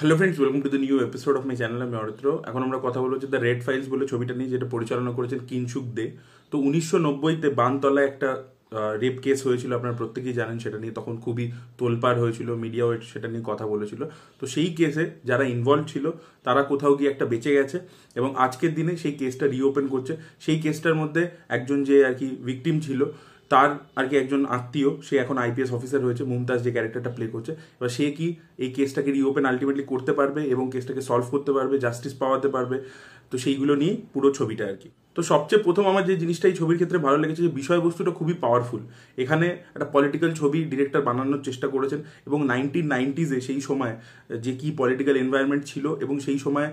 hello friends welcome to the new episode of my channel আমি অরিত্র এখন আমরা কথা বলবো যে দ্য রেড ফাইলস বলে ছবিটা নিয়ে যেটা পরিচালনা করেছেন কিনসুক দে তো উনিশশো নব্বইতে বানতলায় একটা রেপ কেস হয়েছিল আপনারা প্রত্যেকেই জানেন সেটা নিয়ে তখন খুবই তোলপাড় হয়েছিল মিডিয়াও সেটা নিয়ে কথা বলেছিল তো সেই কেসে যারা ইনভলভ ছিল তারা কোথাও গিয়ে একটা বেঁচে গেছে এবং আজকের দিনে সেই কেসটা রিওপেন করছে সেই কেসটার মধ্যে একজন যে আর কি ভিকটিম ছিল তার আর কি একজন আত্মীয় সে এখন আইপিএস অফিসার রয়েছে মুমতাজ যে ক্যারেক্টারটা প্লে করছে এবার সে কি এই কেসটাকে রিওপেন আলটিমেটলি করতে পারবে এবং কেসটাকে সলভ করতে পারবে জাস্টিস পাওয়াতে পারবে তো সেইগুলো নিয়ে পুরো ছবিটা আর কি তো সবচেয়ে প্রথম আমার যে জিনিসটা এই ছবির ক্ষেত্রে ভালো লেগেছে যে বিষয়বস্তুটা খুবই পাওয়ারফুল এখানে একটা পলিটিক্যাল ছবি ডিরেক্টর বানানোর চেষ্টা করেছেন এবং নাইনটিন নাইনটিজে সেই সময় যে কি পলিটিক্যাল এনভায়রনমেন্ট ছিল এবং সেই সময়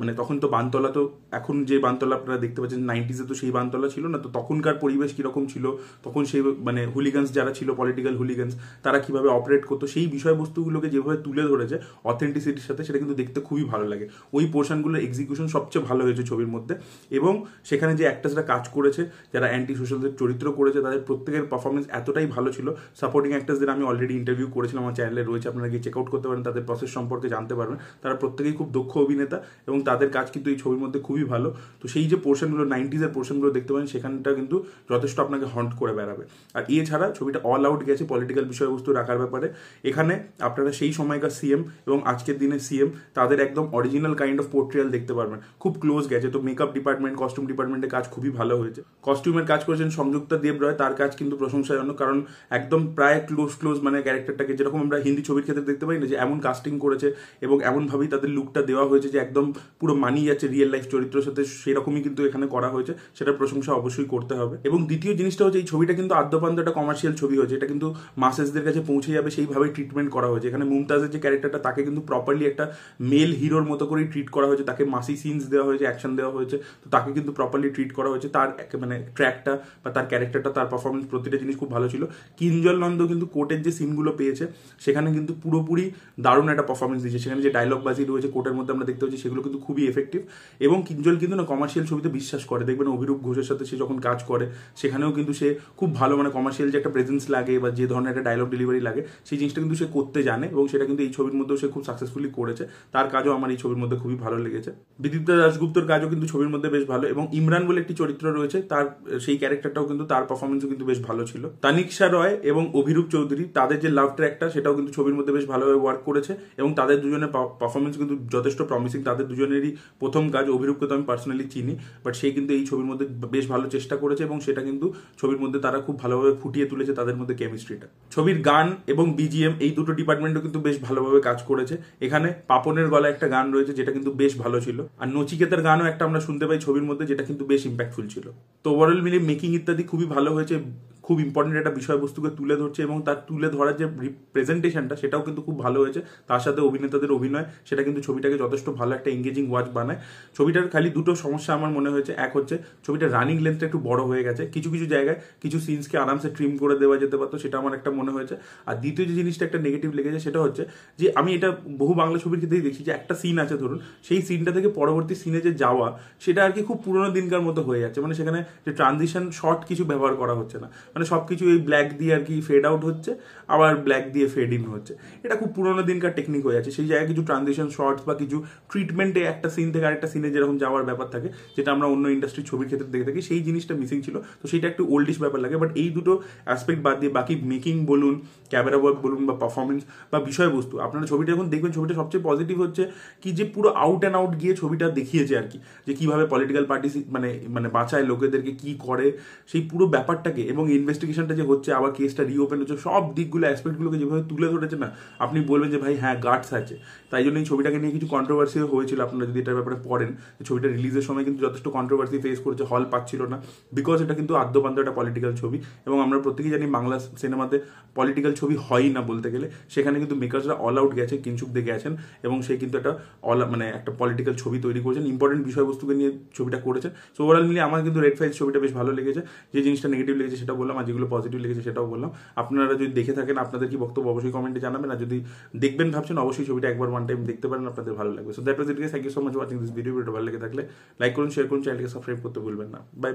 মানে তখন তো বানতলা তো এখন যে বানতলা আপনারা দেখতে পাচ্ছেন নাইনটিজে তো সেই বানতলা ছিল না তো তখনকার পরিবেশ কীরকম ছিল তখন সেই মানে হুলিগান্স যারা ছিল পলিটিক্যাল হুলিগান্স তারা কিভাবে অপারেট করতো সেই বিষয়বস্তুগুলোকে যেভাবে তুলে ধরেছে অথেন্টিসিটির সাথে সেটা কিন্তু দেখতে খুবই ভালো লাগে ওই পোর্শনগুলোর এক্সিকিউশন সবচেয়ে ভালো হয়েছে ছবির মধ্যে এবং সে সেখানে যে অ্যাক্টার্সরা কাজ করেছে যারা অ্যান্টি সোশ্যালদের চরিত্র করেছে তাদের প্রত্যেকের পারফরমেন্স এতটাই ভালো ছিল সাপোর্টিং অ্যাক্টার্সদের আমি অলরেডি ইন্টারভিউ করেছিলাম আমার চ্যানেলে রয়েছে আপনারা গিয়ে চেক আউট করতে পারেন তাদের প্রসেস সম্পর্কে জানতে পারবেন তারা প্রত্যেকেই খুব দক্ষ অভিনেতা এবং তাদের কাজ কিন্তু এই ছবির মধ্যে খুবই ভালো তো সেই যে পোর্শনগুলো নাইনটিজের পোর্শনগুলো দেখতে পারেন সেখানটা কিন্তু যথেষ্ট আপনাকে হন্ট করে বেড়াবে আর এছাড়া ছবিটা অল আউট গেছে পলিটিক্যাল বিষয়বস্তু রাখার ব্যাপারে এখানে আপনারা সেই সময়কার সিএম এবং আজকের দিনে সিএম তাদের একদম অরিজিনাল কাইন্ড অফ পোর্ট্রিয়াল দেখতে পারবেন খুব ক্লোজ গেছে তো মেকআপ ডিপার্টমেন্ট কস্টিউম ডিপার্টমেন্ট ডিপার্টমেন্টে কাজ খুবই ভালো হয়েছে কস্টিউমের কাজ করেছেন সংযুক্তা দেব রয় তার কাজ কিন্তু প্রশংসার জন্য কারণ একদম প্রায় ক্লোজ ক্লোজ মানে ক্যারেক্টারটাকে যেরকম আমরা হিন্দি ছবির ক্ষেত্রে দেখতে পাই না যে এমন কাস্টিং করেছে এবং এমনভাবেই তাদের লুকটা দেওয়া হয়েছে যে একদম পুরো মানিয়ে যাচ্ছে রিয়েল লাইফ চরিত্রের সাথে সেরকমই কিন্তু এখানে করা হয়েছে সেটা প্রশংসা অবশ্যই করতে হবে এবং দ্বিতীয় জিনিসটা হচ্ছে এই ছবিটা কিন্তু আদ্যপান্ত একটা কমার্শিয়াল ছবি হয়েছে এটা কিন্তু মাসেসদের কাছে পৌঁছে যাবে সেইভাবে ট্রিটমেন্ট করা হয়েছে এখানে মুমতাজের যে ক্যারেক্টারটা তাকে কিন্তু প্রপারলি একটা মেল হিরোর মতো করেই ট্রিট করা হয়েছে তাকে মাসি সিনস দেওয়া হয়েছে অ্যাকশন দেওয়া হয়েছে তো তাকে কিন্তু প্রপার প্রপারলি ট্রিট করা হয়েছে তার মানে ট্র্যাকটা বা তার ক্যারেক্টারটা তার পারফরমেন্স প্রতিটা জিনিস খুব ভালো ছিল কিঞ্জল নন্দ কিন্তু কোর্টের যে সিনগুলো পেয়েছে সেখানে কিন্তু পুরোপুরি দারুণ একটা পারফরমেন্স দিয়েছে সেখানে যে ডায়লগ বাজি রয়েছে কোর্টের মধ্যে আমরা দেখতে পাচ্ছি সেগুলো কিন্তু খুবই এফেক্টিভ এবং কিঞ্জল কিন্তু না কমার্শিয়াল ছবিতে বিশ্বাস করে দেখবেন অভিরূপ ঘোষের সাথে সে যখন কাজ করে সেখানেও কিন্তু সে খুব ভালো মানে কমার্শিয়াল যে একটা প্রেজেন্স লাগে বা যে ধরনের একটা ডায়লগ ডেলিভারি লাগে সেই জিনিসটা কিন্তু সে করতে জানে এবং সেটা কিন্তু এই ছবির মধ্যেও সে খুব সাকসেসফুলি করেছে তার কাজও আমার এই ছবির মধ্যে খুবই ভালো লেগেছে বিদ্যুৎ দাসগুপ্তর কাজও কিন্তু ছবির মধ্যে বেশ ভালো এবং ইমরান বলে একটি চরিত্র রয়েছে তার সেই ক্যারেক্টারটাও কিন্তু তার পারফরমেন্সও কিন্তু বেশ ভালো ছিল তানিকশা রয় এবং অভিরূপ চৌধুরী তাদের যে লাভ ট্র্যাকটা সেটাও কিন্তু ছবির মধ্যে বেশ ভালোভাবে ওয়ার্ক করেছে এবং তাদের দুজনের পারফরমেন্স কিন্তু যথেষ্ট প্রমিসিং তাদের দুজনেরই প্রথম কাজ অভিরূপকে তো আমি পার্সোনালি চিনি বাট সে কিন্তু এই ছবির মধ্যে বেশ ভালো চেষ্টা করেছে এবং সেটা কিন্তু ছবির মধ্যে তারা খুব ভালোভাবে ফুটিয়ে তুলেছে তাদের মধ্যে কেমিস্ট্রিটা ছবির গান এবং বিজিএম এই দুটো ডিপার্টমেন্টও কিন্তু বেশ ভালোভাবে কাজ করেছে এখানে পাপনের গলা একটা গান রয়েছে যেটা কিন্তু বেশ ভালো ছিল আর নচিকেতার গানও একটা আমরা শুনতে পাই ছবির মধ্যে যেটা কিন্তু বেশ ইম্প্যাক্টফুল ছিল তো ওভারঅল মিলে মেকিং ইত্যাদি খুবই ভালো হয়েছে খুব ইম্পর্টেন্ট একটা বিষয়বস্তুকে তুলে ধরছে এবং তার তুলে ধরার যে প্রেজেন্টেশনটা সেটাও কিন্তু খুব ভালো হয়েছে তার সাথে অভিনেতাদের অভিনয় সেটা কিন্তু ছবিটাকে যথেষ্ট ভালো একটা এঙ্গেজিং ওয়াচ বানায় ছবিটার খালি দুটো সমস্যা আমার মনে হয়েছে এক হচ্ছে ছবিটা রানিং লেন্থটা একটু বড় হয়ে গেছে কিছু কিছু জায়গায় কিছু সিনসকে আরামসে ট্রিম করে দেওয়া যেতে পারতো সেটা আমার একটা মনে হয়েছে আর দ্বিতীয় যে জিনিসটা একটা নেগেটিভ লেগেছে সেটা হচ্ছে যে আমি এটা বহু বাংলা ছবির ক্ষেত্রেই দেখি যে একটা সিন আছে ধরুন সেই সিনটা থেকে পরবর্তী সিনে যে যাওয়া সেটা আর কি খুব পুরোনো দিনকার মতো হয়ে যাচ্ছে মানে সেখানে যে ট্রানজিশন শর্ট কিছু ব্যবহার করা হচ্ছে না মানে সব কিছু এই ব্ল্যাক দিয়ে আর কি ফেড আউট হচ্ছে আবার ব্ল্যাক দিয়ে ফেড ইন হচ্ছে এটা খুব পুরোনো দিনকার টেকনিক হয়ে আছে সেই জায়গায় কিছু ট্রানজিশন শর্টস বা কিছু ট্রিটমেন্টে একটা সিন থেকে আরেকটা সিনে যেরকম যাওয়ার ব্যাপার থাকে যেটা আমরা অন্য ইন্ডাস্ট্রির ছবির ক্ষেত্রে দেখে থাকি সেই জিনিসটা মিসিং ছিল তো সেটা একটু ওল্ডিশ ব্যাপার লাগে বাট এই দুটো অ্যাসপেক্ট বাদ দিয়ে বাকি মেকিং বলুন ক্যামেরা ওয়ার্ক বলুন বা পারফরমেন্স বা বিষয়বস্তু আপনারা ছবিটা যখন দেখবেন ছবিটা সবচেয়ে পজিটিভ হচ্ছে কি যে পুরো আউট অ্যান্ড আউট গিয়ে ছবিটা দেখিয়েছে আর কি যে কিভাবে পলিটিক্যাল পার্টি মানে মানে বাঁচায় লোকেদেরকে কি করে সেই পুরো ব্যাপারটাকে এবং ইনভেস্টিগেশনটা যে হচ্ছে আবার কেসটা রিওপেন হচ্ছে সব দিকগুলো অ্যাসপেক্টগুলোকে যেভাবে তুলে ধরেছে না আপনি বলবেন যে ভাই হ্যাঁ গার্ডস আছে তাই জন্য এই ছবিটাকে নিয়ে কিছু কন্ট্রোভার্সি হয়েছিল আপনারা যদি এটার ব্যাপারে পড়েন ছবিটা রিলিজের সময় কিন্তু যথেষ্ট কন্ট্রোভার্সি ফেস করেছে হল পাচ্ছিল না বিকজ এটা কিন্তু আদ্যপান্ত একটা পলিটিক্যাল ছবি এবং আমরা প্রত্যেকেই জানি বাংলা সিনেমাতে পলিটিক্যাল ছবি হয়ই না বলতে গেলে সেখানে কিন্তু মেকার্সরা অল আউট গেছে কিঞ্চুক দিয়ে গেছেন এবং সে কিন্তু একটা অল মানে একটা পলিটিক্যাল ছবি তৈরি করেছেন ইম্পর্টেন্ট বিষয়বস্তুকে নিয়ে ছবিটা করেছে সো ওভারঅল মিলিয়ে আমার কিন্তু রেড ফাইজ ছবিটা বেশ ভালো লেগেছে যে জিনিসটা নেগেটিভ লেগেছে সেটা বললাম আর যেগুলো পজিটিভ লিখেছে সেটাও বললাম আপনারা যদি দেখে থাকেন আপনাদের কি বক্তব্য অবশ্যই কমেন্টে জানাবেন আর যদি দেখবেন ভাবছেন অবশ্যই ছবিটা একবার ওয়ান টাইম দেখতে পারেন আপনাদের ভালো লাগবে so that was it thank you so much watching this video video ভালো লেগে থাকলে লাইক করুন শেয়ার করুন চ্যানেলকে সাবস্ক্রাইব করতে ভুলবেন না বাই